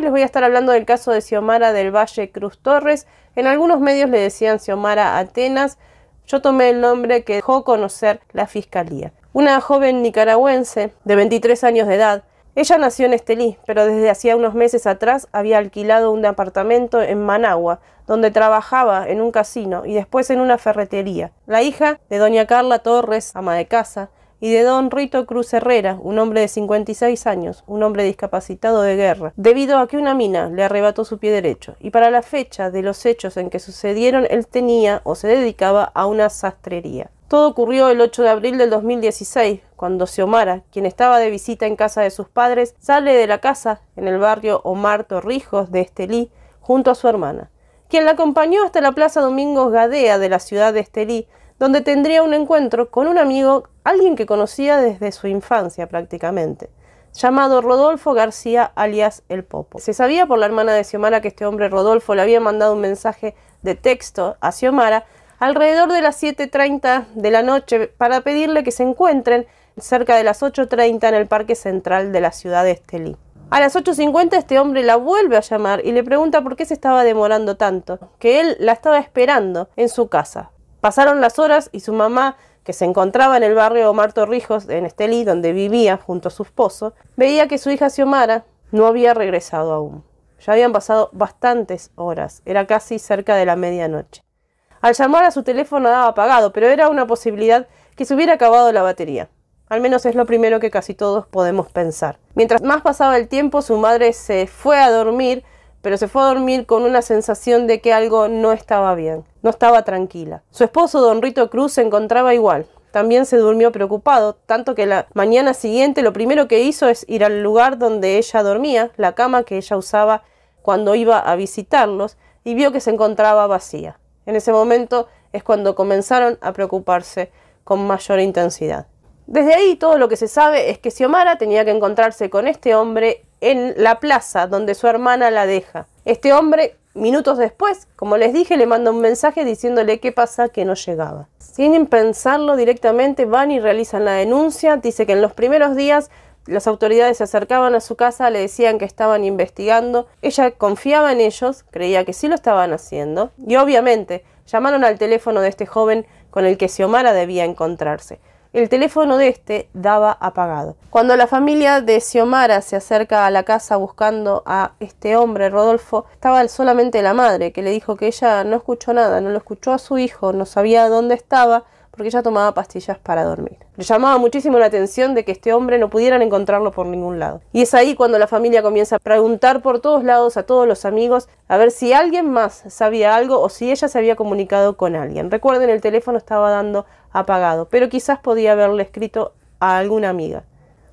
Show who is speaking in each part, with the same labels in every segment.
Speaker 1: les voy a estar hablando del caso de Xiomara del Valle Cruz Torres. En algunos medios le decían Xiomara Atenas. Yo tomé el nombre que dejó conocer la fiscalía. Una joven nicaragüense de 23 años de edad. Ella nació en Estelí, pero desde hacía unos meses atrás había alquilado un departamento en Managua, donde trabajaba en un casino y después en una ferretería. La hija de doña Carla Torres, ama de casa, y de don Rito Cruz Herrera, un hombre de 56 años, un hombre discapacitado de guerra, debido a que una mina le arrebató su pie derecho, y para la fecha de los hechos en que sucedieron él tenía o se dedicaba a una sastrería. Todo ocurrió el 8 de abril del 2016, cuando Xiomara, quien estaba de visita en casa de sus padres, sale de la casa en el barrio Omar Torrijos de Estelí junto a su hermana, quien la acompañó hasta la Plaza Domingos Gadea de la ciudad de Estelí, donde tendría un encuentro con un amigo, alguien que conocía desde su infancia prácticamente, llamado Rodolfo García alias El Popo. Se sabía por la hermana de Xiomara que este hombre Rodolfo le había mandado un mensaje de texto a Xiomara alrededor de las 7.30 de la noche para pedirle que se encuentren cerca de las 8.30 en el Parque Central de la ciudad de Estelí. A las 8.50 este hombre la vuelve a llamar y le pregunta por qué se estaba demorando tanto, que él la estaba esperando en su casa. Pasaron las horas y su mamá, que se encontraba en el barrio Omar Torrijos, en Estelí, donde vivía junto a su esposo, veía que su hija Xiomara no había regresado aún. Ya habían pasado bastantes horas, era casi cerca de la medianoche. Al llamar a su teléfono daba apagado, pero era una posibilidad que se hubiera acabado la batería. Al menos es lo primero que casi todos podemos pensar. Mientras más pasaba el tiempo, su madre se fue a dormir pero se fue a dormir con una sensación de que algo no estaba bien, no estaba tranquila. Su esposo, don Rito Cruz, se encontraba igual. También se durmió preocupado, tanto que la mañana siguiente lo primero que hizo es ir al lugar donde ella dormía, la cama que ella usaba cuando iba a visitarlos, y vio que se encontraba vacía. En ese momento es cuando comenzaron a preocuparse con mayor intensidad. Desde ahí todo lo que se sabe es que Xiomara tenía que encontrarse con este hombre en la plaza donde su hermana la deja. Este hombre, minutos después, como les dije, le manda un mensaje diciéndole qué pasa que no llegaba. Sin pensarlo directamente, van y realizan la denuncia. Dice que en los primeros días las autoridades se acercaban a su casa, le decían que estaban investigando. Ella confiaba en ellos, creía que sí lo estaban haciendo. Y obviamente, llamaron al teléfono de este joven con el que Xiomara debía encontrarse el teléfono de este daba apagado. Cuando la familia de Xiomara se acerca a la casa buscando a este hombre, Rodolfo, estaba solamente la madre, que le dijo que ella no escuchó nada, no lo escuchó a su hijo, no sabía dónde estaba, porque ella tomaba pastillas para dormir. Le llamaba muchísimo la atención de que este hombre no pudieran encontrarlo por ningún lado. Y es ahí cuando la familia comienza a preguntar por todos lados a todos los amigos a ver si alguien más sabía algo o si ella se había comunicado con alguien. Recuerden, el teléfono estaba dando apagado, pero quizás podía haberle escrito a alguna amiga.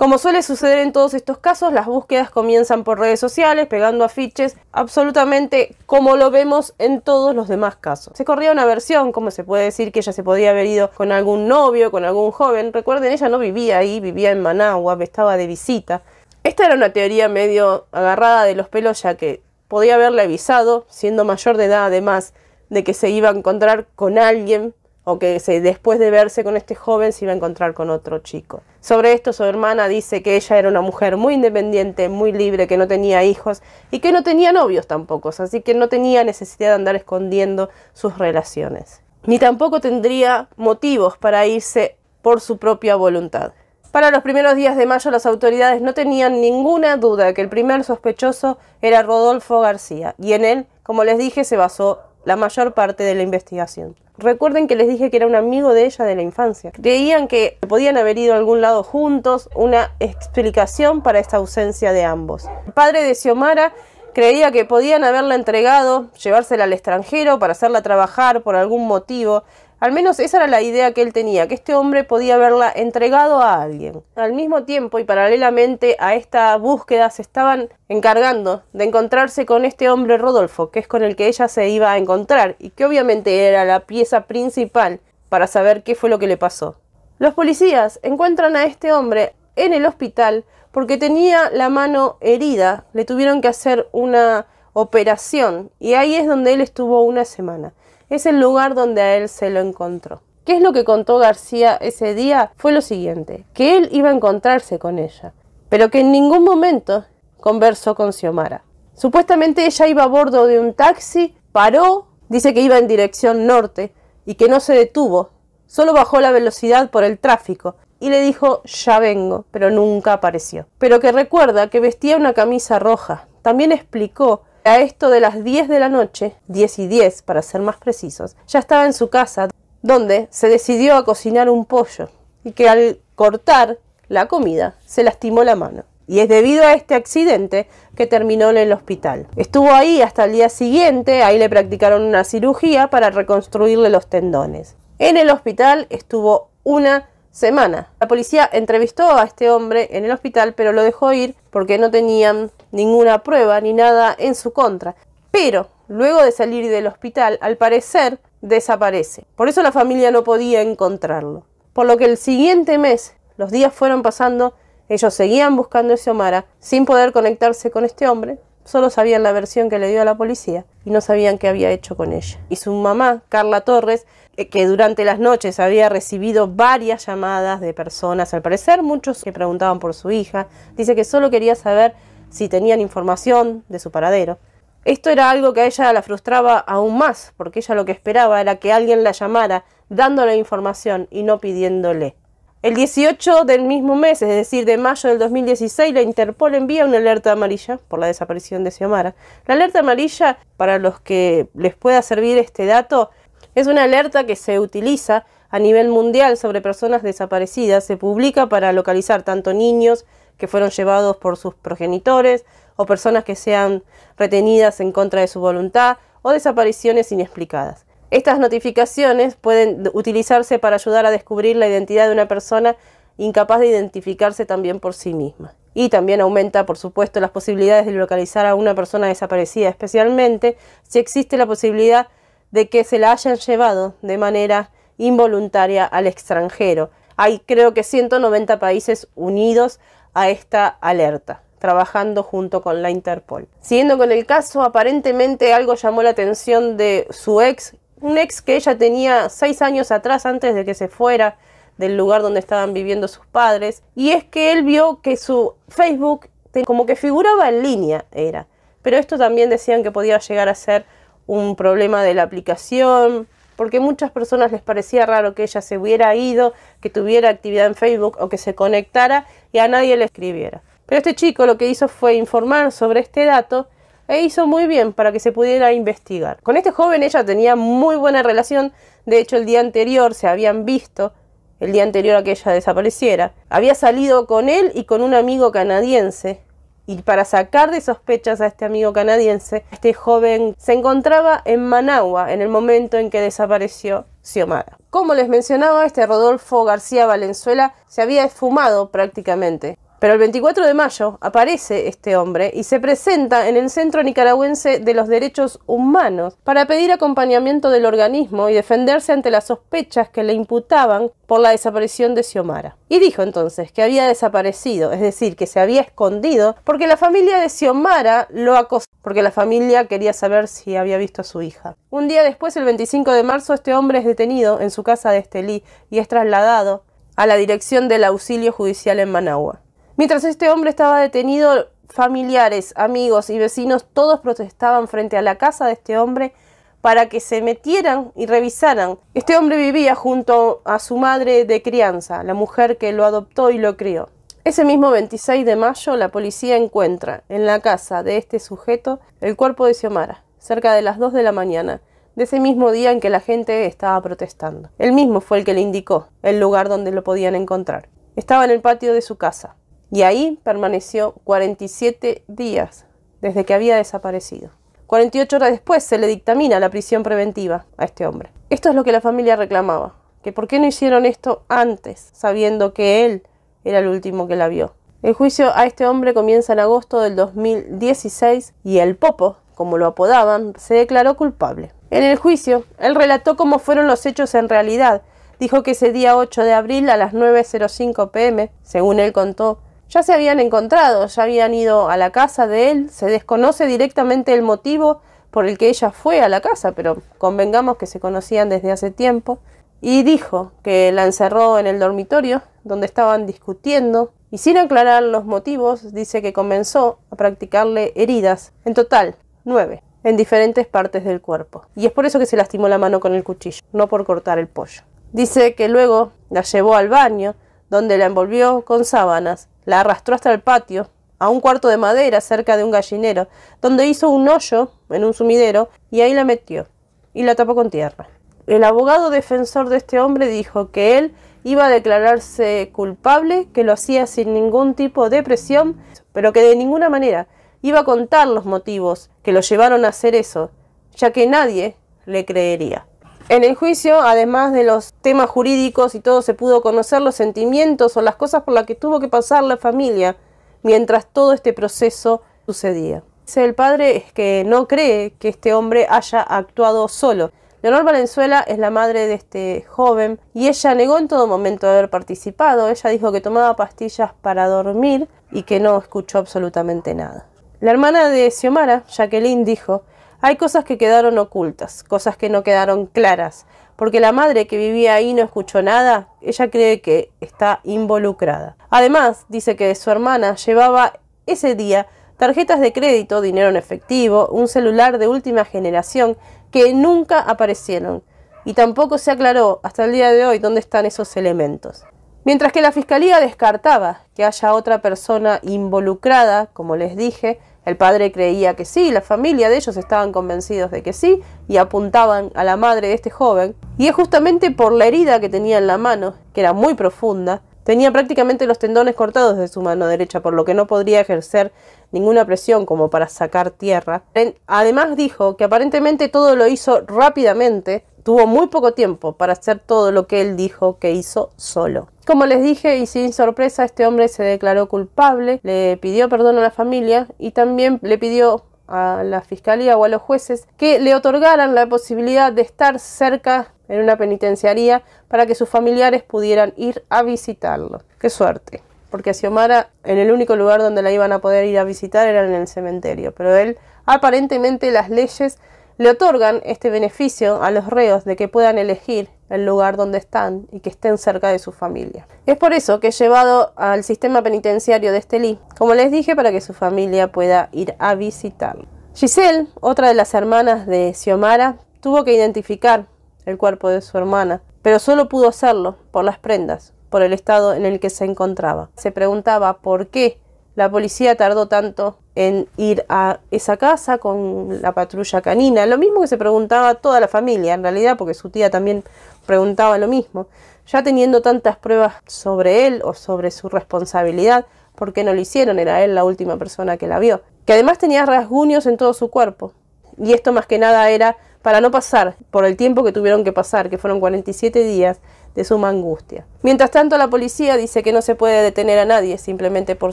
Speaker 1: Como suele suceder en todos estos casos, las búsquedas comienzan por redes sociales, pegando afiches, absolutamente como lo vemos en todos los demás casos. Se corría una versión, como se puede decir, que ella se podía haber ido con algún novio, con algún joven. Recuerden, ella no vivía ahí, vivía en Managua, estaba de visita. Esta era una teoría medio agarrada de los pelos, ya que podía haberle avisado, siendo mayor de edad además, de que se iba a encontrar con alguien que después de verse con este joven se iba a encontrar con otro chico. Sobre esto su hermana dice que ella era una mujer muy independiente, muy libre, que no tenía hijos y que no tenía novios tampoco, así que no tenía necesidad de andar escondiendo sus relaciones. Ni tampoco tendría motivos para irse por su propia voluntad. Para los primeros días de mayo las autoridades no tenían ninguna duda de que el primer sospechoso era Rodolfo García y en él, como les dije, se basó la mayor parte de la investigación. Recuerden que les dije que era un amigo de ella de la infancia. Creían que podían haber ido a algún lado juntos, una explicación para esta ausencia de ambos. El padre de Xiomara creía que podían haberla entregado, llevársela al extranjero para hacerla trabajar por algún motivo, al menos esa era la idea que él tenía, que este hombre podía haberla entregado a alguien. Al mismo tiempo y paralelamente a esta búsqueda se estaban encargando de encontrarse con este hombre Rodolfo, que es con el que ella se iba a encontrar y que obviamente era la pieza principal para saber qué fue lo que le pasó. Los policías encuentran a este hombre en el hospital porque tenía la mano herida, le tuvieron que hacer una operación y ahí es donde él estuvo una semana es el lugar donde a él se lo encontró. ¿Qué es lo que contó García ese día? Fue lo siguiente, que él iba a encontrarse con ella, pero que en ningún momento conversó con Xiomara. Supuestamente ella iba a bordo de un taxi, paró, dice que iba en dirección norte y que no se detuvo, solo bajó la velocidad por el tráfico y le dijo ya vengo, pero nunca apareció. Pero que recuerda que vestía una camisa roja. También explicó a esto de las 10 de la noche, 10 y 10 para ser más precisos, ya estaba en su casa, donde se decidió a cocinar un pollo y que al cortar la comida se lastimó la mano. Y es debido a este accidente que terminó en el hospital. Estuvo ahí hasta el día siguiente, ahí le practicaron una cirugía para reconstruirle los tendones. En el hospital estuvo una semana. La policía entrevistó a este hombre en el hospital, pero lo dejó ir porque no tenían ninguna prueba ni nada en su contra. Pero, luego de salir del hospital, al parecer, desaparece. Por eso la familia no podía encontrarlo. Por lo que el siguiente mes, los días fueron pasando, ellos seguían buscando a ese sin poder conectarse con este hombre, solo sabían la versión que le dio a la policía y no sabían qué había hecho con ella. Y su mamá, Carla Torres, eh, que durante las noches había recibido varias llamadas de personas, al parecer muchos que preguntaban por su hija, dice que solo quería saber si tenían información de su paradero. Esto era algo que a ella la frustraba aún más, porque ella lo que esperaba era que alguien la llamara dándole información y no pidiéndole. El 18 del mismo mes, es decir, de mayo del 2016, la Interpol envía una alerta amarilla por la desaparición de Xiomara. La alerta amarilla, para los que les pueda servir este dato, es una alerta que se utiliza a nivel mundial sobre personas desaparecidas. Se publica para localizar tanto niños, que fueron llevados por sus progenitores o personas que sean retenidas en contra de su voluntad o desapariciones inexplicadas. Estas notificaciones pueden utilizarse para ayudar a descubrir la identidad de una persona incapaz de identificarse también por sí misma. Y también aumenta, por supuesto, las posibilidades de localizar a una persona desaparecida, especialmente si existe la posibilidad de que se la hayan llevado de manera involuntaria al extranjero. Hay creo que 190 países unidos a esta alerta trabajando junto con la Interpol. Siguiendo con el caso, aparentemente algo llamó la atención de su ex, un ex que ella tenía seis años atrás antes de que se fuera del lugar donde estaban viviendo sus padres, y es que él vio que su Facebook como que figuraba en línea, era. Pero esto también decían que podía llegar a ser un problema de la aplicación, porque muchas personas les parecía raro que ella se hubiera ido, que tuviera actividad en Facebook o que se conectara y a nadie le escribiera. Pero este chico lo que hizo fue informar sobre este dato e hizo muy bien para que se pudiera investigar. Con este joven ella tenía muy buena relación, de hecho el día anterior se habían visto, el día anterior a que ella desapareciera. Había salido con él y con un amigo canadiense y para sacar de sospechas a este amigo canadiense, este joven se encontraba en Managua en el momento en que desapareció Xiomara. Como les mencionaba, este Rodolfo García Valenzuela se había esfumado prácticamente. Pero el 24 de mayo aparece este hombre y se presenta en el Centro Nicaragüense de los Derechos Humanos para pedir acompañamiento del organismo y defenderse ante las sospechas que le imputaban por la desaparición de Xiomara. Y dijo entonces que había desaparecido, es decir, que se había escondido porque la familia de Xiomara lo acosó, porque la familia quería saber si había visto a su hija. Un día después, el 25 de marzo, este hombre es detenido en su casa de Estelí y es trasladado a la dirección del auxilio judicial en Managua. Mientras este hombre estaba detenido, familiares, amigos y vecinos todos protestaban frente a la casa de este hombre para que se metieran y revisaran. Este hombre vivía junto a su madre de crianza, la mujer que lo adoptó y lo crió. Ese mismo 26 de mayo, la policía encuentra en la casa de este sujeto el cuerpo de Xiomara, cerca de las 2 de la mañana, de ese mismo día en que la gente estaba protestando. El mismo fue el que le indicó el lugar donde lo podían encontrar. Estaba en el patio de su casa y ahí permaneció 47 días desde que había desaparecido. 48 horas después se le dictamina la prisión preventiva a este hombre. Esto es lo que la familia reclamaba, que por qué no hicieron esto antes, sabiendo que él era el último que la vio. El juicio a este hombre comienza en agosto del 2016 y el Popo, como lo apodaban, se declaró culpable. En el juicio, él relató cómo fueron los hechos en realidad. Dijo que ese día 8 de abril a las 9.05 pm, según él contó, ya se habían encontrado, ya habían ido a la casa de él, se desconoce directamente el motivo por el que ella fue a la casa, pero convengamos que se conocían desde hace tiempo, y dijo que la encerró en el dormitorio, donde estaban discutiendo, y sin aclarar los motivos, dice que comenzó a practicarle heridas, en total, nueve, en diferentes partes del cuerpo. Y es por eso que se lastimó la mano con el cuchillo, no por cortar el pollo. Dice que luego la llevó al baño, donde la envolvió con sábanas la arrastró hasta el patio, a un cuarto de madera cerca de un gallinero, donde hizo un hoyo en un sumidero y ahí la metió y la tapó con tierra. El abogado defensor de este hombre dijo que él iba a declararse culpable, que lo hacía sin ningún tipo de presión, pero que de ninguna manera iba a contar los motivos que lo llevaron a hacer eso, ya que nadie le creería. En el juicio, además de los temas jurídicos y todo, se pudo conocer los sentimientos o las cosas por las que tuvo que pasar la familia mientras todo este proceso sucedía. el padre es que no cree que este hombre haya actuado solo. Leonor Valenzuela es la madre de este joven y ella negó en todo momento haber participado. Ella dijo que tomaba pastillas para dormir y que no escuchó absolutamente nada. La hermana de Xiomara, Jacqueline, dijo hay cosas que quedaron ocultas, cosas que no quedaron claras, porque la madre que vivía ahí no escuchó nada, ella cree que está involucrada. Además, dice que su hermana llevaba ese día tarjetas de crédito, dinero en efectivo, un celular de última generación que nunca aparecieron. Y tampoco se aclaró hasta el día de hoy dónde están esos elementos. Mientras que la Fiscalía descartaba que haya otra persona involucrada, como les dije, el padre creía que sí, la familia de ellos estaban convencidos de que sí y apuntaban a la madre de este joven. Y es justamente por la herida que tenía en la mano, que era muy profunda, tenía prácticamente los tendones cortados de su mano derecha, por lo que no podría ejercer ninguna presión como para sacar tierra. Además dijo que aparentemente todo lo hizo rápidamente tuvo muy poco tiempo para hacer todo lo que él dijo que hizo solo. Como les dije y sin sorpresa, este hombre se declaró culpable, le pidió perdón a la familia y también le pidió a la fiscalía o a los jueces que le otorgaran la posibilidad de estar cerca en una penitenciaría para que sus familiares pudieran ir a visitarlo. Qué suerte, porque a Xiomara en el único lugar donde la iban a poder ir a visitar era en el cementerio, pero él aparentemente las leyes le otorgan este beneficio a los reos de que puedan elegir el lugar donde están y que estén cerca de su familia. Es por eso que he llevado al sistema penitenciario de Estelí, como les dije, para que su familia pueda ir a visitarlo. Giselle, otra de las hermanas de Xiomara, tuvo que identificar el cuerpo de su hermana, pero solo pudo hacerlo por las prendas, por el estado en el que se encontraba. Se preguntaba por qué la policía tardó tanto en ir a esa casa con la patrulla canina. Lo mismo que se preguntaba toda la familia, en realidad, porque su tía también preguntaba lo mismo. Ya teniendo tantas pruebas sobre él o sobre su responsabilidad, ¿por qué no lo hicieron? Era él la última persona que la vio. Que además tenía rasguños en todo su cuerpo. Y esto más que nada era para no pasar por el tiempo que tuvieron que pasar, que fueron 47 días, de suma angustia. Mientras tanto, la policía dice que no se puede detener a nadie simplemente por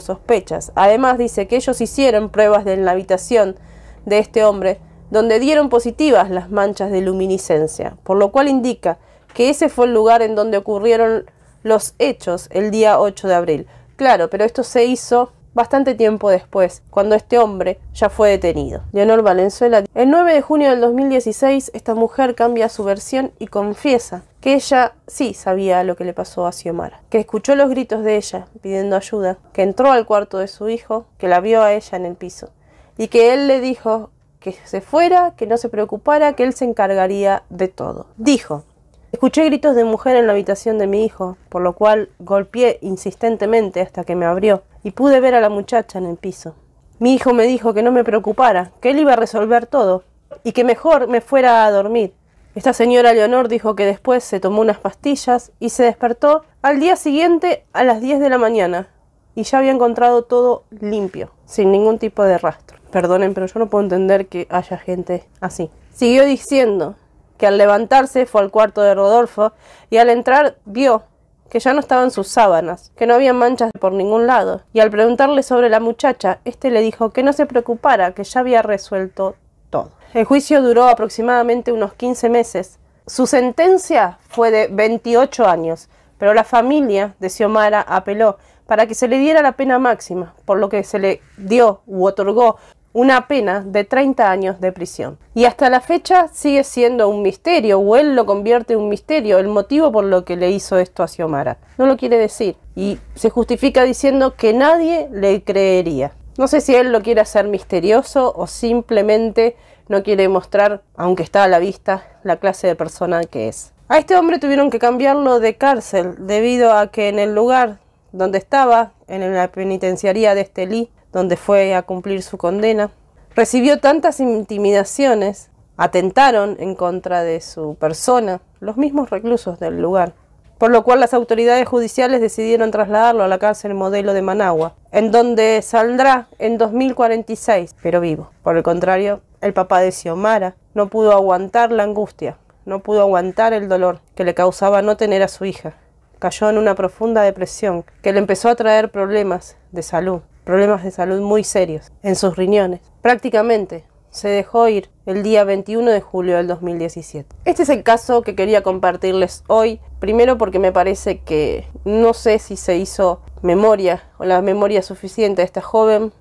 Speaker 1: sospechas. Además, dice que ellos hicieron pruebas en la habitación de este hombre, donde dieron positivas las manchas de luminiscencia, por lo cual indica que ese fue el lugar en donde ocurrieron los hechos el día 8 de abril. Claro, pero esto se hizo bastante tiempo después, cuando este hombre ya fue detenido. Leonor Valenzuela, el 9 de junio del 2016, esta mujer cambia su versión y confiesa ella sí sabía lo que le pasó a Xiomara, que escuchó los gritos de ella pidiendo ayuda, que entró al cuarto de su hijo, que la vio a ella en el piso, y que él le dijo que se fuera, que no se preocupara, que él se encargaría de todo. Dijo, escuché gritos de mujer en la habitación de mi hijo, por lo cual golpeé insistentemente hasta que me abrió, y pude ver a la muchacha en el piso. Mi hijo me dijo que no me preocupara, que él iba a resolver todo, y que mejor me fuera a dormir, esta señora Leonor dijo que después se tomó unas pastillas y se despertó al día siguiente a las 10 de la mañana y ya había encontrado todo limpio, sin ningún tipo de rastro. Perdonen, pero yo no puedo entender que haya gente así. Siguió diciendo que al levantarse fue al cuarto de Rodolfo y al entrar vio que ya no estaban sus sábanas, que no había manchas por ningún lado, y al preguntarle sobre la muchacha, este le dijo que no se preocupara, que ya había resuelto todo. El juicio duró aproximadamente unos 15 meses. Su sentencia fue de 28 años, pero la familia de Xiomara apeló para que se le diera la pena máxima, por lo que se le dio u otorgó una pena de 30 años de prisión. Y hasta la fecha sigue siendo un misterio, o él lo convierte en un misterio, el motivo por lo que le hizo esto a Xiomara. No lo quiere decir. Y se justifica diciendo que nadie le creería. No sé si él lo quiere hacer misterioso o simplemente no quiere mostrar, aunque está a la vista, la clase de persona que es. A este hombre tuvieron que cambiarlo de cárcel debido a que en el lugar donde estaba, en la penitenciaría de Estelí, donde fue a cumplir su condena, recibió tantas intimidaciones, atentaron en contra de su persona los mismos reclusos del lugar por lo cual las autoridades judiciales decidieron trasladarlo a la cárcel modelo de Managua, en donde saldrá en 2046, pero vivo. Por el contrario, el papá de Xiomara, no pudo aguantar la angustia, no pudo aguantar el dolor que le causaba no tener a su hija. Cayó en una profunda depresión que le empezó a traer problemas de salud, problemas de salud muy serios en sus riñones. Prácticamente se dejó ir el día 21 de julio del 2017. Este es el caso que quería compartirles hoy, primero porque me parece que no sé si se hizo memoria o la memoria suficiente de esta joven,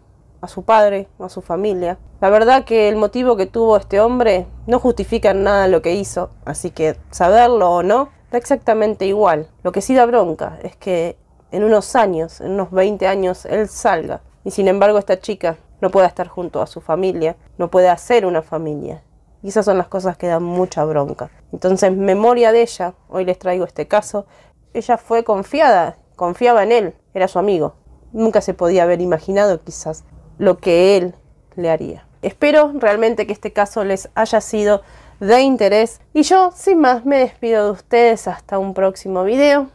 Speaker 1: a su padre, a su familia. La verdad que el motivo que tuvo este hombre no justifica nada lo que hizo, así que saberlo o no da exactamente igual. Lo que sí da bronca es que en unos años, en unos 20 años, él salga y sin embargo esta chica no pueda estar junto a su familia, no puede hacer una familia. Y esas son las cosas que dan mucha bronca. Entonces, memoria de ella, hoy les traigo este caso, ella fue confiada, confiaba en él, era su amigo. Nunca se podía haber imaginado quizás lo que él le haría. Espero realmente que este caso les haya sido de interés y yo sin más me despido de ustedes hasta un próximo video.